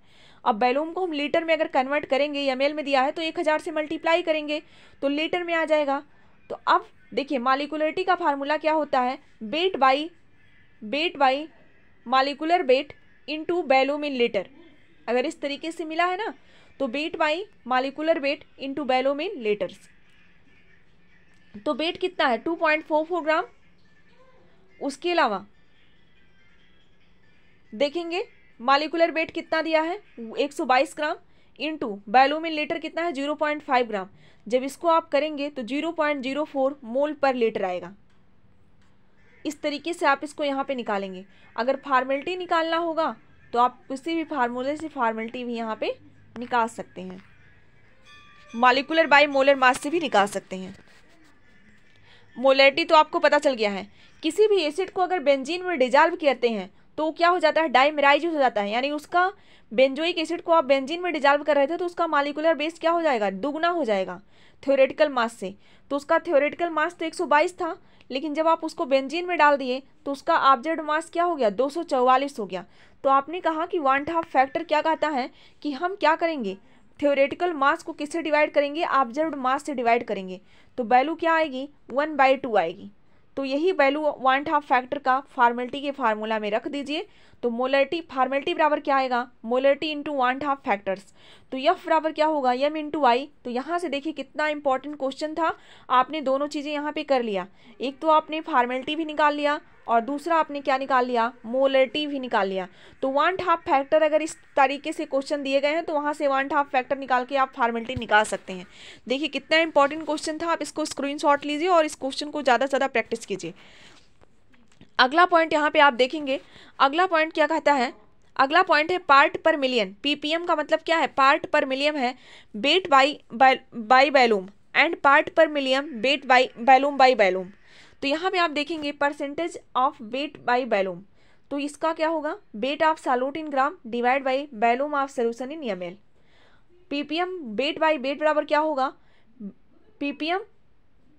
अब बैलूम को हम लीटर में अगर कन्वर्ट करेंगे एम में दिया है तो एक हज़ार से मल्टीप्लाई करेंगे तो लीटर में आ जाएगा तो अब देखिए मालिकुलरिटी का फार्मूला क्या होता है weight by weight by molecular weight into volume in litre अगर इस तरीके से मिला है ना तो weight by molecular weight into volume in litres तो बेट कितना है two point four four gram उसके अलावा देखेंगे मालिकुलर वेट कितना दिया है 122 ग्राम टू बैलोमिन लीटर कितना है 0.5 ग्राम जब इसको आप करेंगे तो 0.04 मोल पर लीटर आएगा इस तरीके से आप इसको यहाँ पे निकालेंगे अगर फार्मेलिटी निकालना होगा तो आप किसी भी फार्मूले से फार्मेलिटी भी यहाँ पे निकाल सकते हैं मालिकुलर बाई मोलर मास से भी निकाल सकते हैं मोलरिटी तो आपको पता चल गया है किसी भी एसिड को अगर बेंजीन में डिजॉल्व करते हैं तो क्या हो जाता है डाइमराइज हो जाता है यानी उसका बेंजोइक एसिड को आप बेंजीन में डिजॉल्व कर रहे थे तो उसका मालिकुलर बेस क्या हो जाएगा दुगना हो जाएगा थ्योरेटिकल मास से तो उसका थ्योरेटिकल मास तो 122 था लेकिन जब आप उसको बेंजीन में डाल दिए तो उसका ऑब्जेक्ट मास क्या हो गया दो हो गया तो आपने कहा कि वन हाफ फैक्टर क्या कहता है कि हम क्या करेंगे थियोरेटिकल मास को किससे डिवाइड करेंगे ऑब्जर्व मास से डिवाइड करेंगे तो वैल्यू क्या आएगी वन बाई टू आएगी तो यही वैल्यू वन हाफ फैक्टर का फार्मेलिटी के फार्मूला में रख दीजिए तो मोलरिटी फार्मेलिटी बराबर क्या आएगा molarity into one half factors तो यफ बराबर क्या होगा यम इन टू वाई तो यहाँ से देखिए कितना इंपॉर्टेंट क्वेश्चन था आपने दोनों चीज़ें यहाँ पे कर लिया एक तो आपने फार्मेलिटी भी निकाल लिया और दूसरा आपने क्या निकाल लिया मोलरिटी भी निकाल लिया तो वन हाफ फैक्टर अगर इस तरीके से क्वेश्चन दिए गए हैं तो वहाँ से वन हाफ फैक्टर निकाल के आप फार्मेलिटी निकाल सकते हैं देखिए कितना इंपॉर्टेंट क्वेश्चन था आप इसको स्क्रीन लीजिए और इस क्वेश्चन को ज़्यादा से ज़्यादा प्रैक्टिस कीजिए अगला पॉइंट यहाँ पे आप देखेंगे अगला पॉइंट क्या कहता है अगला पॉइंट है पार्ट पर मिलियन पीपीएम का मतलब क्या है पार्ट पर मिलियम है weight by by volume and part per million weight by volume by volume तो यहाँ पे आप देखेंगे percentage of weight by volume तो इसका क्या होगा weight of solute in gram divide by volume of solution in M L PPM weight by weight बराबर क्या होगा पीपीएम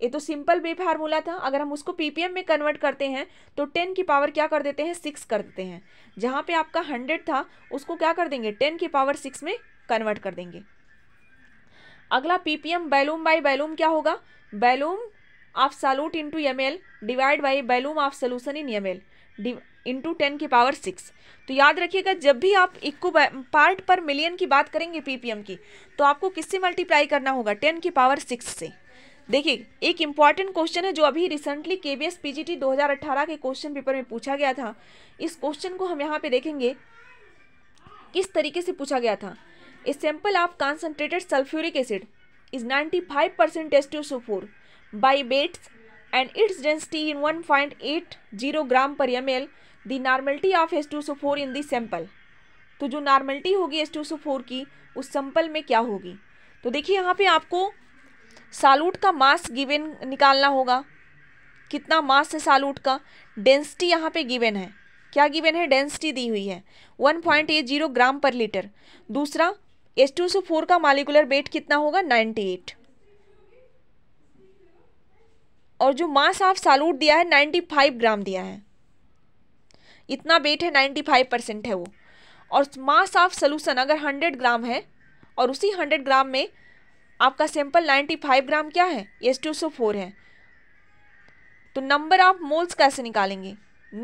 ये तो सिंपल बे फार्मूला था अगर हम उसको पीपीएम में कन्वर्ट करते हैं तो टेन की पावर क्या कर देते हैं सिक्स कर देते हैं जहाँ पे आपका हंड्रेड था उसको क्या कर देंगे टेन की पावर सिक्स में कन्वर्ट कर देंगे अगला पीपीएम बैलूम बाई बैलूम क्या होगा volume of solute into M L divide by volume of solution in M L into ten की पावर सिक्स तो याद रखिएगा जब भी आप इक्को पार्ट पर मिलियन की बात करेंगे पीपीएम की तो आपको किससे मल्टीप्लाई करना होगा टेन की पावर सिक्स से देखिए एक इम्पॉर्टेंट क्वेश्चन है जो अभी रिसेंटली के B S P G T दो हज़ार अट्ठारह के क्वेश्चन पेपर में पूछा गया था इस क्वेश्चन को हम यहाँ पे देखेंगे किस तरीके से पूछा गया था a sample of concentrated sulphuric acid is ninety five percent S two S O four by weights and its density in one point eight zero gram per M L the normality of S two so four in the sample तो जो normality होगी S two so four की उस sample में क्या होगी तो देखिए यहाँ पे आपको सालूट का मास गिवन निकालना होगा कितना मास है सालूट का डेंसिटी यहाँ पे गिवन है क्या गिवन है डेंसिटी दी हुई है one point eight zero gram per litre दूसरा एस टू सो फोर का मालिकुलर वेट कितना होगा नाइन्टी एट और जो मास ऑफ सालूट दिया है नाइन्टी फाइव ग्राम दिया है इतना वेट है नाइन्टी फाइव परसेंट है वो और मास ऑफ सोलूसन अगर हंड्रेड ग्राम है और उसी हंड्रेड ग्राम में आपका सैंपल 95 ग्राम क्या है एस टू सो फोर है तो नंबर आप मोल्स कैसे निकालेंगे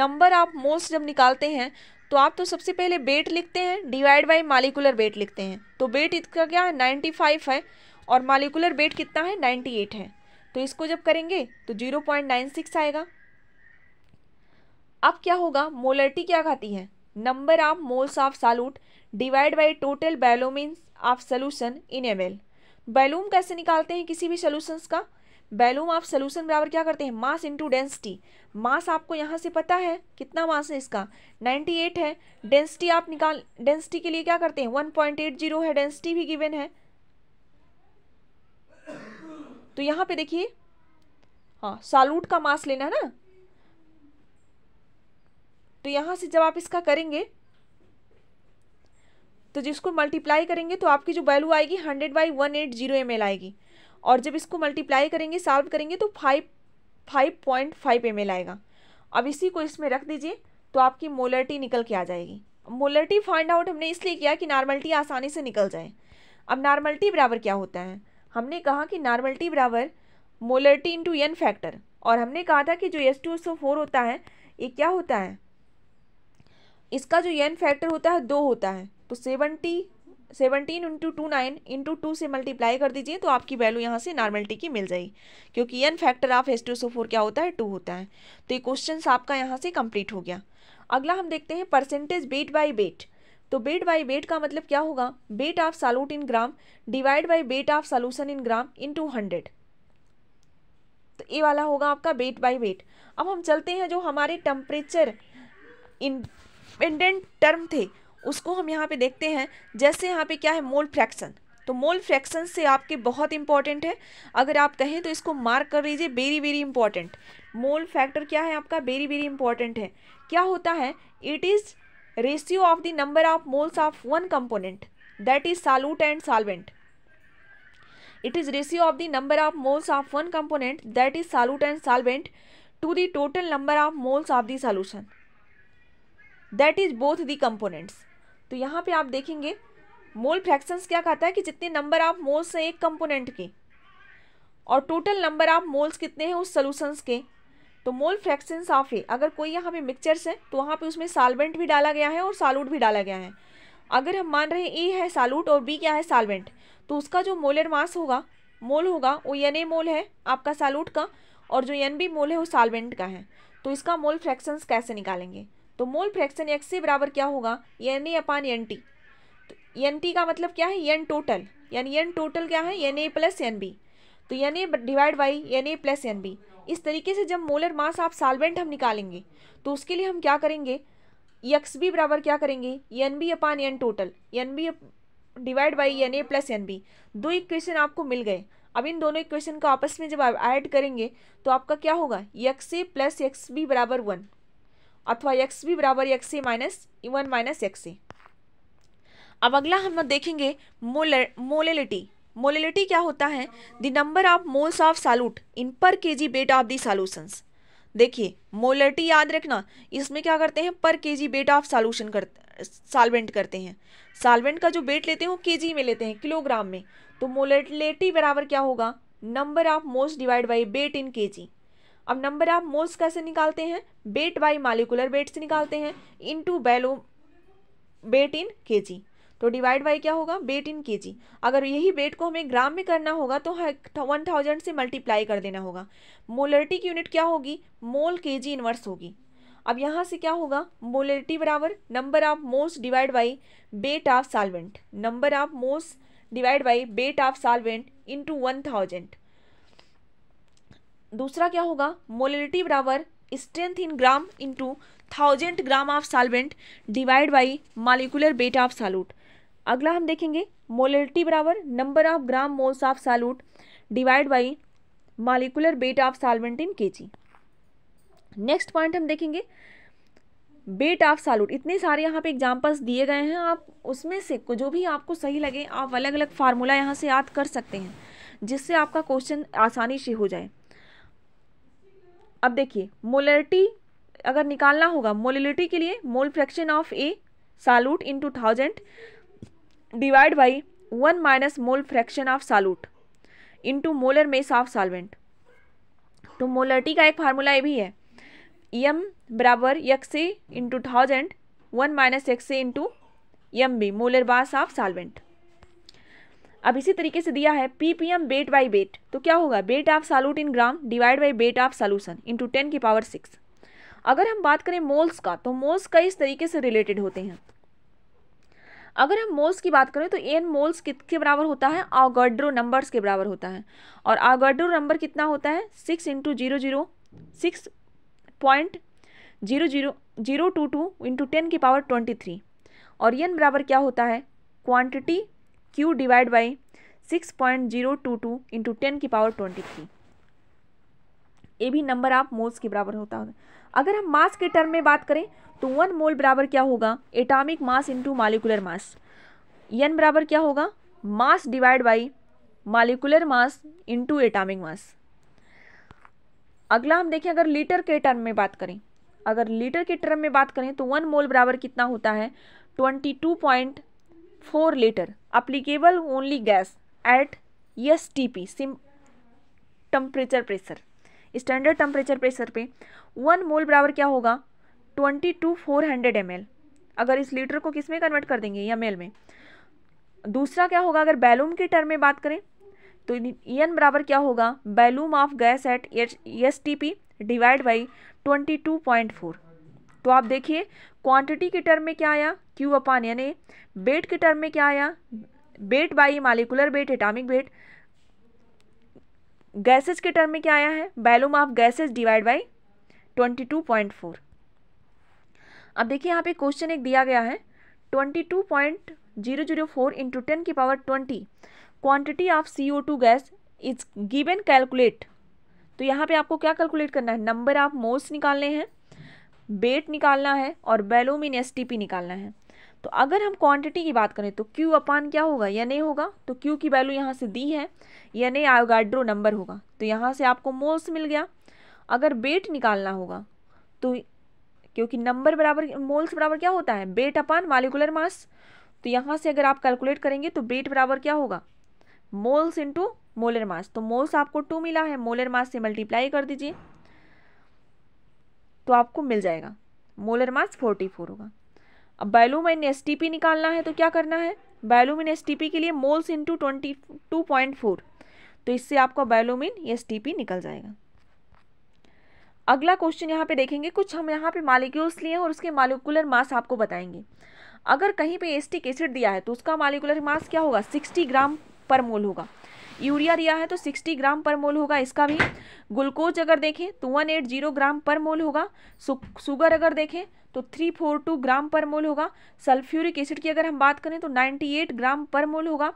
नंबर आप मोल्स जब निकालते हैं तो आप तो सबसे पहले वेट लिखते हैं डिवाइड बाई मालिकुलर वेट लिखते हैं तो वेट इसका क्या है नाइन्टी फाइव है और मालिकुलर वेट कितना है नाइन्टी एट है तो इसको जब करेंगे तो जीरो पॉइंट नाइन सिक्स आएगा अब क्या होगा मोलरिटी क्या खाती है number of moles of solute divide by total volume in of solution in M L volume कैसे निकालते हैं किसी भी सोल्यूशंस का बैलूम आप सोल्यूशन बराबर क्या करते हैं मास इंटू डेंसिटी मास आपको यहाँ से पता है कितना मास है इसका 98 है डेंसिटी आप निकाल डेंसिटी के लिए क्या करते हैं 1.80 है डेंसिटी भी गिवन है तो यहाँ पे देखिए हाँ सालूट का मास लेना है ना तो यहाँ से जब आप इसका करेंगे तो जिसको मल्टीप्लाई करेंगे तो आपकी जो वैल्यू आएगी hundred by one eight zero M L आएगी और जब इसको मल्टीप्लाई करेंगे सॉल्व करेंगे तो five five point five M L आएगा अब इसी को इसमें रख दीजिए तो आपकी मोलर्टी निकल के आ जाएगी मोलर्टी फाइंड आउट हमने इसलिए किया कि नॉर्मलिटी आसानी से निकल जाए अब नॉर्मलिटी बराबर क्या होता है हमने कहा कि नॉर्मलिटी बराबर मोलर्टी इंटू एन फैक्टर और हमने कहा था कि जो एस टू एस फोर होता है ये क्या होता है इसका जो एन फैक्टर होता है दो होता है तो seventy seventeen into two nine into two से मल्टीप्लाई कर दीजिए तो आपकी वैल्यू यहाँ से नॉर्मलिटी की मिल जाएगी क्योंकि N factor of S two so four क्या होता है टू होता है तो ये क्वेश्चन आपका यहाँ से कंप्लीट हो गया अगला हम देखते हैं परसेंटेज बेट बाई बेट तो बेट बाई बेट का मतलब क्या होगा weight of solute in gram divide by weight of solution in gram into hundred तो ये वाला होगा आपका बेट बाई बेट अब हम चलते हैं जो हमारे टेम्परेचर इंडिपेंडेंट टर्म थे उसको हम यहाँ पे देखते हैं जैसे यहाँ पे क्या है मोल फ्रैक्शन तो मोल फ्रैक्शन से आपके बहुत इंपॉर्टेंट है अगर आप कहें तो इसको मार्क कर लीजिए very very important mole factor क्या है आपका वेरी वेरी इंपॉर्टेंट है क्या होता है it is ratio of the number of moles of one component that is solute and solvent it is ratio of the number of moles of one component that is solute and solvent to the total number of moles of the solution that is both the components तो यहाँ पे आप देखेंगे मोल fractions क्या कहता है कि जितने नंबर आप मोल्स हैं एक कंपोनेंट के और टोटल नंबर आप मोल्स कितने हैं उस सोलूशंस के तो मोल फ्रैक्शंस ऑफ ए अगर कोई यहाँ पे मिक्सचर्स हैं तो वहाँ पे उसमें सालवेंट भी डाला गया है और सालूट भी डाला गया है अगर हम मान रहे हैं ए है सालूट और बी क्या है सालवेंट तो उसका जो मोलर मास होगा मोल होगा वो एन ए मोल है आपका सालूट का और जो एन बी मोल है वो सालवेंट का है तो इसका मोल फ्रैक्शंस कैसे निकालेंगे तो मोल फ्रैक्शन एक्स से बराबर क्या होगा N A upon N T तो एन टी का मतलब क्या है एन टोटल यानी एन टोटल क्या है N A plus N B तो N A divide by N A plus N B इस तरीके से जब मोलर मास आप सॉल्वेंट हम निकालेंगे तो उसके लिए हम क्या करेंगे यक्स बी बराबर क्या करेंगे N B upon N total N B divide by N A plus N B दो इक्वेशन आपको मिल गए अब इन दोनों इक्वेशन को आपस में जब ऐड करेंगे तो आपका क्या होगा X A plus X B बराबर वन अथवा एक्स बी बराबर X A minus one minus X A अब अगला हम देखेंगे मोलेलिटी मोलेलिटी क्या होता है the number of moles of solute in per K G weight of the solutions देखिए मोलेलिटी याद रखना इसमें क्या करते हैं per K G weight of solution कर सालवेंट करते हैं सालवेंट का जो बेट लेते हैं वो के जी में लेते हैं किलोग्राम में तो मोलेलिटी बराबर क्या होगा number of moles divide by weight in K G अब नंबर ऑफ मोल्स कैसे निकालते हैं बेट बाई मालिकुलर बेट से निकालते हैं टू बैलो बेट इन जी तो डिवाइड बाई क्या होगा बेट इन जी अगर यही बेट को हमें ग्राम में करना होगा तो, तो वन थाउजेंड से मल्टीप्लाई कर देना होगा मोलरिटी की यूनिट क्या होगी मोल जी इनवर्स होगी अब यहाँ से क्या होगा मोलरिटी बराबर number of moles divide by weight of solvent number of moles divide by weight of solvent into one thousand दूसरा क्या होगा मोलिटी बराबर strength in gram into thousand gram of solvent divide by molecular weight of solute अगला हम देखेंगे molality बराबर number of gram moles of solute divide by molecular weight of solvent in के next point हम देखेंगे बेट of सालूट इतने सारे यहाँ पे एग्जाम्पल्स दिए गए हैं आप उसमें से जो भी आपको सही लगे आप अलग अलग फार्मूला यहाँ से याद कर सकते हैं जिससे आपका क्वेश्चन आसानी से हो जाए अब देखिए मोलरिटी अगर निकालना होगा मोलिलिटी के लिए mole fraction of A solute into thousand divide by one minus mole fraction of solute into molar mass of solvent तो मोलरिटी का एक फार्मूला ये भी है यम बराबर एक से into thousand one minus X से into M B molar mass of solvent अब इसी तरीके से दिया है एम बेट बाई बेट तो क्या होगा weight of solute in gram divide by weight of solution into ten की पावर सिक्स अगर हम बात करें मोल्स का तो मोल्स का इस तरीके से रिलेटेड होते हैं अगर हम मोल्स की बात करें तो एन मोल्स के बराबर होता है आगड्रो नंबर्स के बराबर होता है और आगड्रो नंबर कितना होता है six into zero zero six point zero zero zero two two into ten की पावर ट्वेंटी थ्री और एन बराबर क्या होता है quantity Q divide by six point zero two two into ten की पावर ट्वेंटी थ्री ये भी number आप मोल्स के बराबर होता है अगर हम मास के टर्म में बात करें तो वन मोल बराबर क्या होगा atomic mass into molecular mass N बराबर क्या होगा mass divide by molecular mass into atomic mass अगला हम देखें अगर लीटर के टर्म में बात करें अगर लीटर के टर्म में बात करें तो वन मोल बराबर कितना होता है twenty two point four litre applicable only gas at S T P सिम temperature pressure standard temperature pressure पे वन मोल बराबर क्या होगा twenty two four hundred M अगर इस लीटर को किस में कन्वर्ट कर देंगे एम एल में दूसरा क्या होगा अगर बैलूम के टर्म में बात करें तो एन बराबर क्या होगा volume of gas at S T P divide by twenty two point four तो आप देखिए क्वांटिटी के टर्म में क्या आया क्यू अपान यानी बेट के टर्म में क्या आया weight by molecular weight atomic weight gases के टर्म में क्या आया है volume of gases divide by twenty two point four अब देखिए यहाँ पे क्वेश्चन एक दिया गया है twenty two point zero zero four into ten की power twenty quantity of C O two gas is given calculate तो यहाँ पे आपको क्या कैलकुलेट करना है नंबर आप मोल्स निकालने हैं बेट निकालना है और बेलोमिन एस निकालना है तो अगर हम क्वांटिटी की बात करें तो क्यू अपान क्या होगा या नहीं होगा तो क्यू की वैल्यू यहाँ से दी है या नहीं आयोगाड्रो नंबर होगा तो यहाँ से आपको मोल्स मिल गया अगर बेट निकालना होगा तो क्योंकि नंबर बराबर मोल्स बराबर क्या होता है बेट अपान मालिकुलर मास तो यहाँ से अगर आप कैलकुलेट करेंगे तो बेट बराबर क्या होगा मोल्स इंटू मोलर मास तो मोल्स आपको टू मिला है मोलर मास से मल्टीप्लाई कर दीजिए तो आपको मिल जाएगा मोलर मास फोर्टी फोर होगा अब बैलूमिन एस टी पी निकालना है तो क्या करना है बैलूमिन एस टी पी के लिए moles into twenty two point four तो इससे आपका बैलूमिन एस टी पी निकल जाएगा अगला क्वेश्चन यहाँ पे देखेंगे कुछ हम यहाँ पे मालिक्यूल्स लिए हैं और उसके मालिकुलर मास आपको बताएंगे अगर कहीं पे एस्टिक एसिड दिया है तो उसका मालिकुलर मास क्या होगा सिक्सटी ग्राम पर मोल होगा यूरिया दिया है तो सिक्सटी ग्राम पर मोल होगा इसका भी ग्लूकोज अगर देखें तो वन एट जीरो ग्राम पर मोल होगा शुगर अगर देखें तो थ्री फोर टू ग्राम पर मोल होगा सल्फ्यूरिक एसिड की अगर हम बात करें तो नाइन्टी एट ग्राम पर मोल होगा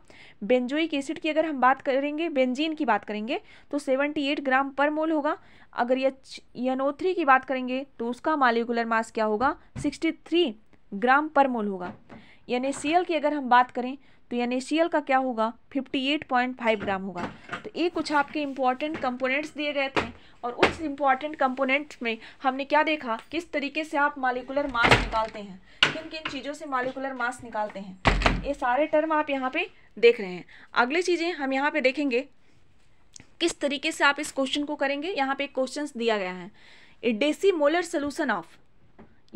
बेंजोइक एसिड की अगर हम बात करेंगे बेंजीन की बात करेंगे तो सेवेंटी एट ग्राम पर मोल होगा अगर ये यनोथ्री की बात करेंगे तो उसका मालिकुलर मास क्या होगा सिक्सटी थ्री ग्राम पर मोल होगा यानी सी की अगर हम बात करें तो यानी सी का क्या होगा 58.5 ग्राम होगा तो ये कुछ आपके इम्पॉर्टेंट कंपोनेंट्स दिए गए थे और उस इम्पॉर्टेंट कंपोनेंट्स में हमने क्या देखा किस तरीके से आप मालिकुलर मास निकालते हैं किन किन चीज़ों से मालिकुलर मास निकालते हैं ये सारे टर्म आप यहाँ पे देख रहे हैं अगली चीज़ें हम यहाँ पर देखेंगे किस तरीके से आप इस क्वेश्चन को करेंगे यहाँ पे क्वेश्चन दिया गया है a deci molar solution of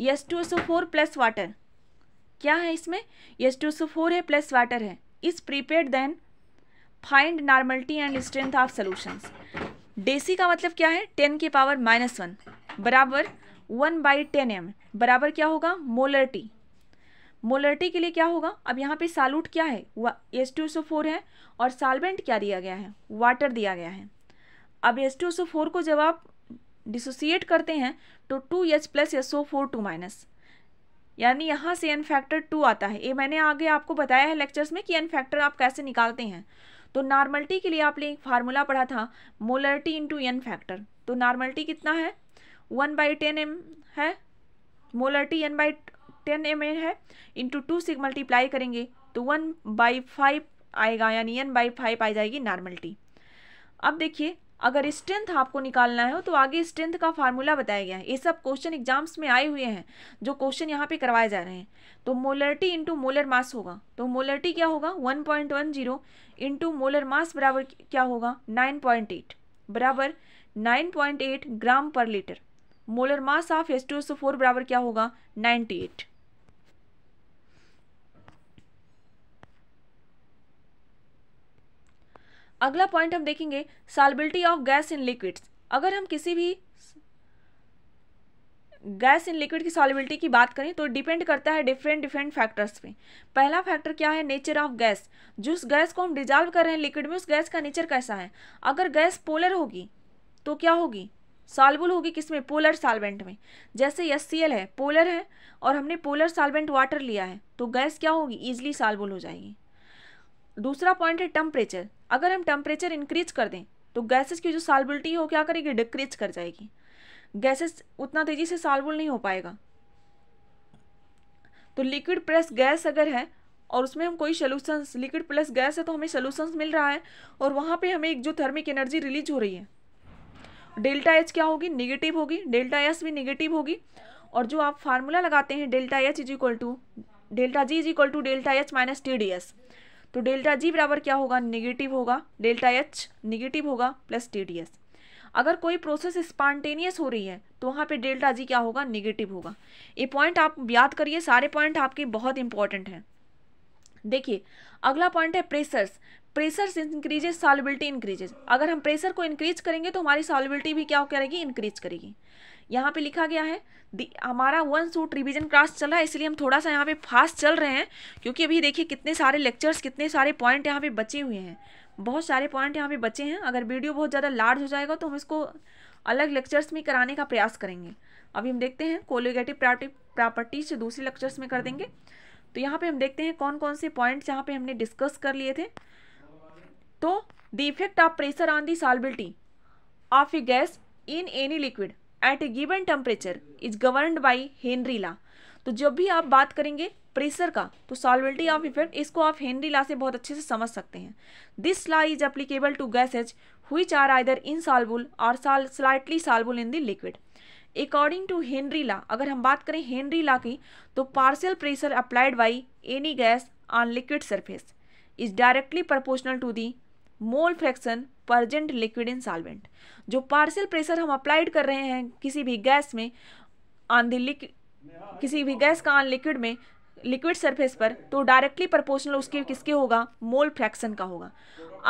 S two S O four plus water क्या है इसमें एस टू सो फोर है प्लस वाटर है is prepared then find normality and strength of solutions deci का मतलब क्या है टेन के पावर माइनस वन बराबर वन बाई टेन एम बराबर क्या होगा मोलर्टी मोलर्टी के लिए क्या होगा अब यहाँ पे सालूट क्या है एस टू सो फोर है और सालवेंट क्या दिया गया है वाटर दिया गया है अब एस टू सो फोर को जब आप डिसोसिएट करते हैं तो two H plus S O four two minus यानी यहाँ से एन फैक्टर टू आता है ये मैंने आगे आपको बताया है लेक्चर्स में कि एन फैक्टर आप कैसे निकालते हैं तो नॉर्मलिटी के लिए आपने एक फार्मूला पढ़ा था मोलरिटी इंटू एन फैक्टर तो नॉर्मलिटी कितना है वन बाई टेन एम है molarity N by ten M A है इंटू टू से मल्टीप्लाई करेंगे तो वन बाई फाइव आएगा यानी एन बाई फाइव आ जाएगी नॉर्मलिटी अब देखिए अगर स्ट्रेंथ आपको निकालना है तो आगे स्ट्रेंथ का फार्मूला बताया गया है ये सब क्वेश्चन एग्जाम्स में आए हुए हैं जो क्वेश्चन यहाँ पे करवाए जा रहे हैं तो मोलरिटी इंटू मोलर मास होगा तो मोलरिटी क्या होगा one point one zero into molar mass बराबर क्या होगा नाइन पॉइंट एट बराबर nine point eight gram per litre molar mass of S two S four बराबर क्या होगा नाइन्टी एट अगला पॉइंट हम देखेंगे solubility of gas in liquids अगर हम किसी भी गैस इन लिक्विड की सॉलिबिलिटी की बात करें तो डिपेंड करता है डिफरेंट डिफरेंट फैक्टर्स पे पहला फैक्टर क्या है नेचर ऑफ गैस जिस गैस को हम डिजॉल्व कर रहे हैं लिक्विड में उस गैस का नेचर कैसा है अगर गैस पोलर होगी तो क्या होगी सॉल्बुल होगी किसमें पोलर सालवेंट में जैसे एस है पोलर है और हमने पोलर सालवेंट वाटर लिया है तो गैस क्या होगी ईजिली सॉल्बुल हो जाएगी दूसरा पॉइंट है टेम्परेचर अगर हम टेम्परेचर इंक्रीज कर दें तो गैसेस की जो सालबिलिटी है वो क्या करेगी डिक्रीज कर जाएगी गैसेस उतना तेज़ी से सालबुल नहीं हो पाएगा तो लिक्विड प्लस गैस अगर है और उसमें हम कोई सोल्यूशंस लिक्विड प्लस गैस है तो हमें सोल्यूशंस मिल रहा है और वहाँ पे हमें एक जो थर्मिक एनर्जी रिलीज हो रही है डेल्टा एच क्या होगी निगेटिव होगी डेल्टा एस भी निगेटिव होगी और जो आप फार्मूला लगाते हैं delta H is equal to delta G is equal to delta H minus T D S तो डेल्टा जी बराबर क्या होगा निगेटिव होगा डेल्टा एच निगेटिव होगा प्लस टी डी एस अगर कोई प्रोसेस स्पॉन्टेनियस हो रही है तो वहाँ पे डेल्टा जी क्या होगा निगेटिव होगा ये पॉइंट आप याद करिए सारे पॉइंट आपके बहुत इंपॉर्टेंट हैं देखिए अगला पॉइंट है pressures pressures increases solubility increases अगर हम प्रेशर को इंक्रीज करेंगे तो हमारी सॉलिबिलिटी भी क्या करेगी इंक्रीज करेगी यहाँ पे लिखा गया है हमारा वन सूट रिविजन क्लास चल रहा है इसलिए हम थोड़ा सा यहाँ पे फास्ट चल रहे हैं क्योंकि अभी देखिए कितने सारे लेक्चर्स कितने सारे पॉइंट यहाँ पे बचे हुए हैं बहुत सारे पॉइंट यहाँ पे बचे हैं अगर वीडियो बहुत ज़्यादा लार्ज हो जाएगा तो हम इसको अलग लेक्चर्स में कराने का प्रयास करेंगे अभी हम देखते हैं कोलिगेटिव प्रॉपर्टीज दूसरे लेक्चर्स में कर देंगे तो यहाँ पर हम देखते हैं कौन कौन से पॉइंट्स यहाँ पे हमने डिस्कस कर लिए थे तो the effect of pressure on the solubility of a gas in any liquid at a given temperature is governed by Henry law तो जब भी आप बात करेंगे प्रेशर का तो सॉल्विलिटी ऑफ इफेक्ट इसको आप हेनरी ला से बहुत अच्छे से समझ सकते हैं this law is applicable to gases which are either insoluble or साल slightly soluble in the liquid according to Henry law अगर हम बात करें हेनरी ला की तो partial pressure applied by any gas on liquid surface is directly proportional to the mole fraction present liquid in solvent जो partial pressure हम applied कर रहे हैं किसी भी गैस में ऑन द किसी भी गैस का ऑन लिक्विड में लिक्विड सरफेस पर तो डायरेक्टली प्रोपोर्शनल उसके किसके होगा मोल फ्रैक्शन का होगा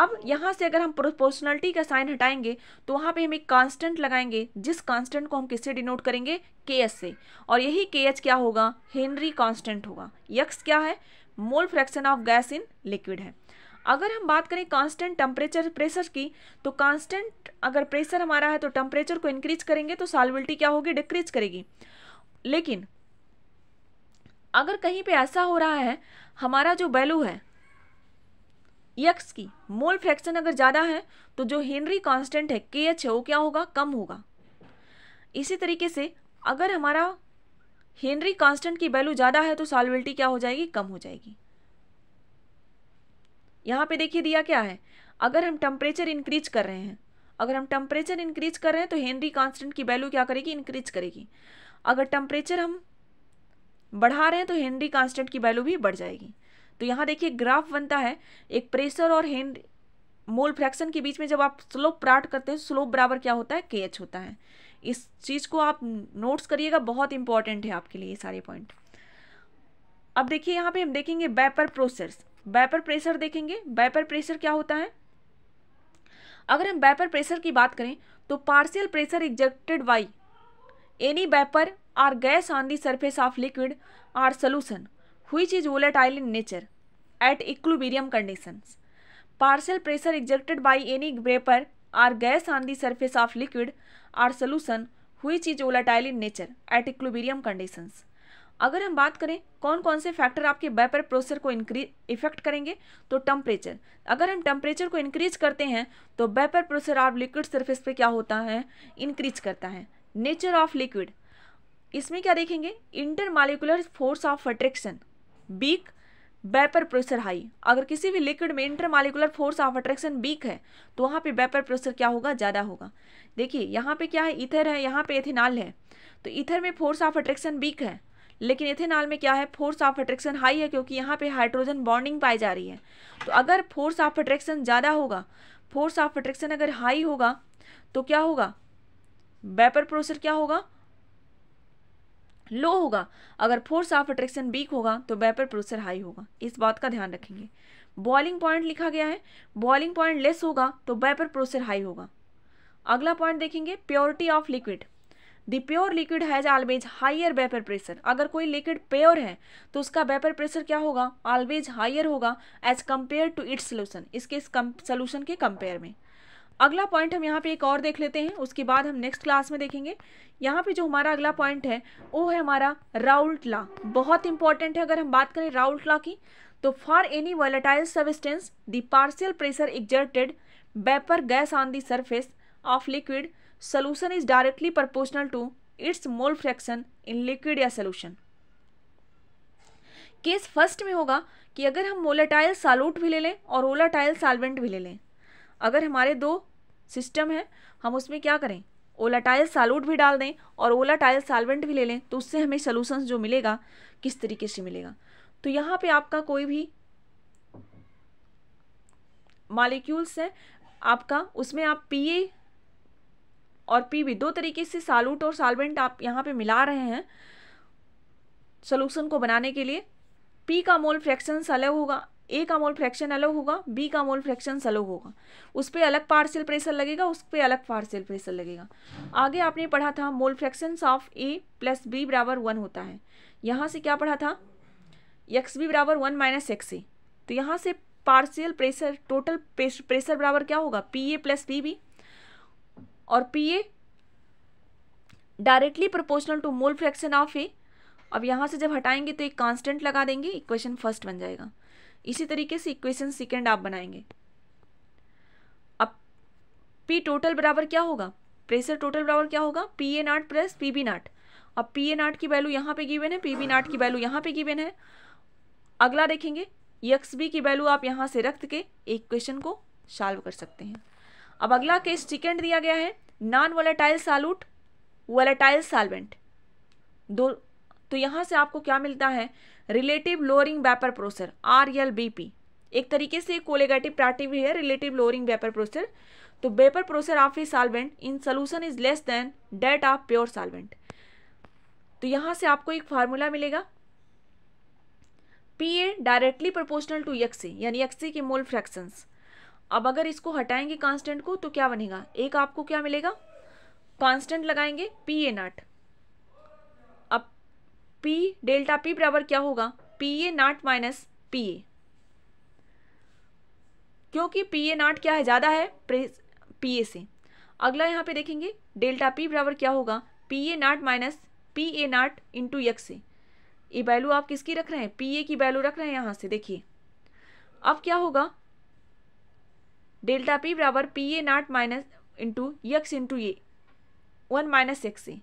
अब यहाँ से अगर हम प्रोपोर्शनलिटी का साइन हटाएंगे तो वहाँ पे हम एक कांस्टेंट लगाएंगे जिस कांस्टेंट को हम किससे डिनोट करेंगे के से और यही के क्या होगा हेनरी कांस्टेंट होगा यक्स क्या है mole fraction of gas in liquid है अगर हम बात करें कांस्टेंट टेम्परेचर प्रेशर की तो कांस्टेंट अगर प्रेशर हमारा है तो टेम्परेचर को इंक्रीज करेंगे तो सॉल्विलिटी क्या होगी डिक्रीज करेगी लेकिन अगर कहीं पे ऐसा हो रहा है हमारा जो वैल्यू है यक्स की मोल फ्रैक्शन अगर ज़्यादा है तो जो हेनरी कांस्टेंट है के एच है वो क्या होगा कम होगा इसी तरीके से अगर हमारा हेनरी कांस्टेंट की वैल्यू ज़्यादा है तो सॉल्विलिटी क्या हो जाएगी कम हो जाएगी यहाँ पे देखिए दिया क्या है अगर हम टेम्परेचर इंक्रीज कर रहे हैं अगर हम टेम्परेचर इंक्रीज कर रहे हैं तो हेनरी कांस्टेंट की वैल्यू क्या करेगी इंक्रीज करेगी अगर टेम्परेचर हम बढ़ा रहे हैं तो हेनरी कांस्टेंट की वैल्यू भी बढ़ जाएगी तो यहाँ देखिए ग्राफ बनता है एक प्रेशर और हेनरी मोल फ्रैक्शन के बीच में जब आप स्लोप प्राट करते हैं स्लोप बराबर क्या होता है के एच होता है इस चीज़ को आप नोट्स करिएगा बहुत इंपॉर्टेंट है आपके लिए ये सारे पॉइंट अब देखिए यहाँ पे हम देखेंगे वेपर प्रोसेस वेपर प्रेशर देखेंगे वेपर प्रेशर क्या होता है अगर हम वेपर प्रेशर की बात करें तो partial pressure exerted by any vapour or gas on the surface of liquid or solution which चीज volatile in nature at equilibrium conditions partial pressure ejected by any vapor or gas on the surface of liquid or solution which is volatile in nature at equilibrium conditions अगर हम बात करें कौन कौन से factor आपके vapour pressure को increase effect करेंगे तो टम्परेचर अगर हम टेम्परेचर को इंक्रीज करते हैं तो बैपर प्रोसेसर आप लिक्विड सरफेस पे क्या होता है इंक्रीज करता है नेचर ऑफ लिक्विड इसमें क्या देखेंगे intermolecular force of attraction weak vapour pressure high अगर किसी भी लिक्विड में intermolecular force of attraction weak है तो वहाँ पे बैपर प्रेशर क्या होगा ज़्यादा होगा देखिए यहाँ पे क्या है इथर है यहाँ पे एथिनॉल है तो इथर में फोर्स ऑफ अट्रैक्शन बीक है लेकिन इथेनॉल में क्या है फोर्स ऑफ अट्रैक्शन हाई है क्योंकि यहाँ पे हाइड्रोजन बॉन्डिंग पाई जा रही है तो अगर फोर्स ऑफ अट्रैक्शन ज़्यादा होगा फोर्स ऑफ अट्रैक्शन अगर हाई होगा तो क्या होगा वेपर प्रोसर क्या होगा लो होगा अगर फोर्स ऑफ अट्रैक्शन वीक होगा तो वेपर प्रोसेसर हाई होगा इस बात का ध्यान रखेंगे बॉइलिंग पॉइंट लिखा गया है बॉइलिंग पॉइंट लेस होगा तो वेपर प्रोसेसर हाई होगा अगला पॉइंट देखेंगे purity of liquid the pure liquid has always higher vapour pressure अगर कोई लिक्विड प्योर है तो उसका वेपर प्रेशर क्या होगा ऑलवेज हायर होगा as compare to its solution इसके सोल्यूशन के कंपेयर में अगला पॉइंट हम यहाँ पे एक और देख लेते हैं उसके बाद हम नेक्स्ट क्लास में देखेंगे यहाँ पे जो हमारा अगला पॉइंट है वो है हमारा राउल्ट लॉ बहुत इंपॉर्टेंट है अगर हम बात करें राउल्ट लॉ की तो for any volatile substance the partial pressure exerted vapour gas on the surface of liquid solution is directly proportional to its mole fraction in liquid या solution. केस फर्स्ट में होगा कि अगर हम मोलाटाइल सालूट भी ले लें और ओलाटाइल सालवेंट भी ले लें अगर हमारे दो सिस्टम हैं हम उसमें क्या करें ओलाटाइल सालूट भी डाल दें और ओलाटाइल सालवेंट भी ले लें तो उससे हमें सोलूशन जो मिलेगा किस तरीके से मिलेगा तो यहाँ पे आपका कोई भी मालिक्यूल्स है आपका उसमें आप पी और भी दो तरीके से सालूट और सालवेंट आप यहाँ पे मिला रहे हैं सोलूशन को बनाने के लिए पी का मोल फ्रैक्शन अलग होगा ए का मोल फ्रैक्शन अलग होगा बी का मोल फ्रैक्शन अलग होगा उस पर अलग पार्सल प्रेशर लगेगा उस पर अलग पार्सल प्रेशर लगेगा आगे आपने पढ़ा था mole fraction of A plus B बराबर वन होता है यहाँ से क्या पढ़ा था एक्स बी बराबर वन माइनस एक्स ए तो यहाँ से पार्सियल प्रेशर टोटल प्रेशर बराबर क्या होगा P A plus P B और P A directly proportional to mole fraction of A अब यहाँ से जब हटाएंगे तो एक कांस्टेंट लगा देंगे इक्वेशन फर्स्ट बन जाएगा इसी तरीके से इक्वेशन सेकेंड आप बनाएंगे अब पी टोटल बराबर क्या होगा प्रेशर टोटल बराबर क्या होगा P A naught plus P B naught अब पी ए नाट की वैल्यू यहाँ पे गिवन है पी बी नाट की वैल्यू यहाँ पे गिवन है अगला देखेंगे यक्स बी की वैल्यू आप यहाँ से रख के इक्वेशन को सॉल्व कर सकते हैं अब अगला केस चिकेंड दिया गया है non volatile solute volatile solvent दो तो यहाँ से आपको क्या मिलता है relative lowering vapour pressure R L V P एक तरीके से कोलेगेटिव प्रैक्टिव है रिलेटिव लोअरिंग वेपर प्रोसर तो vapour pressure of a solvent in solution is less than that of pure solvent तो यहाँ से आपको एक फार्मूला मिलेगा P A directly proportional to X यानी यक्सी के मोल फ्रैक्शंस अब अगर इसको हटाएंगे कांस्टेंट को तो क्या बनेगा एक आपको क्या मिलेगा कांस्टेंट लगाएंगे पी ए नाट अब पी डेल्टा पी बराबर क्या होगा P A naught minus P A क्योंकि पी ए नाट क्या है ज़्यादा है पी ए से अगला यहाँ पे देखेंगे डेल्टा पी बराबर क्या होगा P A naught minus P A naught into X से ये वैल्यू आप किसकी रख रहे हैं पी ए की वैल्यू रख रहे हैं यहाँ से देखिए अब क्या होगा डेल्टा पी बराबर P A naught minus into X into A one minus X A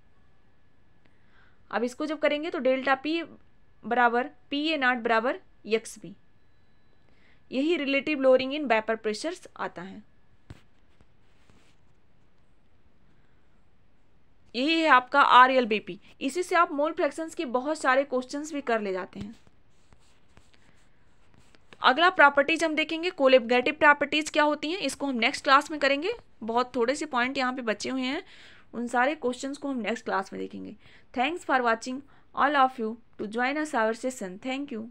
अब इसको जब करेंगे तो डेल्टा पी बराबर पी ए नाट बराबर यक्स बी यही relative lowering in vapour pressures आता है यही है आपका आर एल बी पी इसी से आप मोल फ्रैक्शंस के बहुत सारे क्वेश्चंस भी कर ले जाते हैं अगला प्रॉपर्टीज हम देखेंगे कोलेबगेटिव प्रॉपर्टीज क्या होती हैं इसको हम नेक्स्ट क्लास में करेंगे बहुत थोड़े से पॉइंट यहाँ पे बचे हुए हैं उन सारे क्वेश्चंस को हम नेक्स्ट क्लास में देखेंगे thanks for watching all of you to join us our session thank you